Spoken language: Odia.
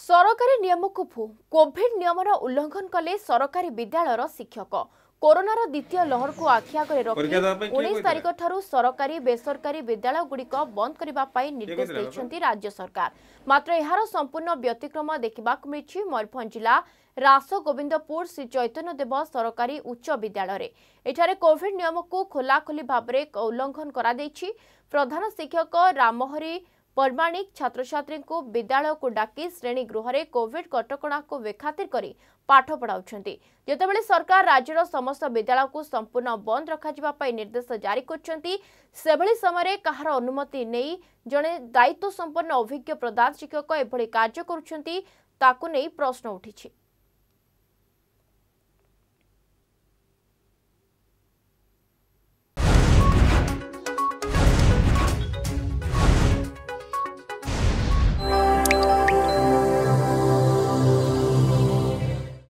ସରକାରୀ ନିୟମକୁ ଭୁ କୋଭିଡ୍ ନିୟମର ଉଲ୍ଲଙ୍ଘନ କଲେ ସରକାରୀ ବିଦ୍ୟାଳୟର ଶିକ୍ଷକ କରୋନାର ଦ୍ୱିତୀୟ ଲହରକୁ ଆଖି ଆଗରେ ରଖି ଉଣେଇଶ ତାରିଖଠାରୁ ସରକାରୀ ବେସରକାରୀ ବିଦ୍ୟାଳୟଗୁଡ଼ିକ ବନ୍ଦ କରିବା ପାଇଁ ନିର୍ଦ୍ଦେଶ ଦେଇଛନ୍ତି ରାଜ୍ୟ ସରକାର ମାତ୍ର ଏହାର ସମ୍ପୂର୍ଣ୍ଣ ବ୍ୟତିକ୍ରମ ଦେଖିବାକୁ ମିଳିଛି ମୟୂରଭଞ୍ଜ ଜିଲ୍ଲା ରାସଗୋବିନ୍ଦପୁର ଶ୍ରୀ ଚୈତନ୍ୟ ଦେବ ସରକାରୀ ଉଚ୍ଚ ବିଦ୍ୟାଳୟରେ ଏଠାରେ କୋଭିଡ୍ ନିୟମକୁ ଖୋଲାଖୋଲି ଭାବରେ ଉଲ୍ଲଙ୍ଘନ କରାଯାଇଛି ପ୍ରଧାନ ଶିକ୍ଷକ ରାମହରି पौराणिक छात्र छात्री को विद्यालय को डाक श्रेणी गृह में कोड कटक को बेखातिर कर पाठ पढ़ाऊँ जोबले सरकार राज्य समस्त विद्यालय को संपूर्ण बंद रखा निर्देश जारी कर नहीं जड़े दायित्व संपन्न अभिज्ञ प्रधान शिक्षक यह कार्य करश्न उठी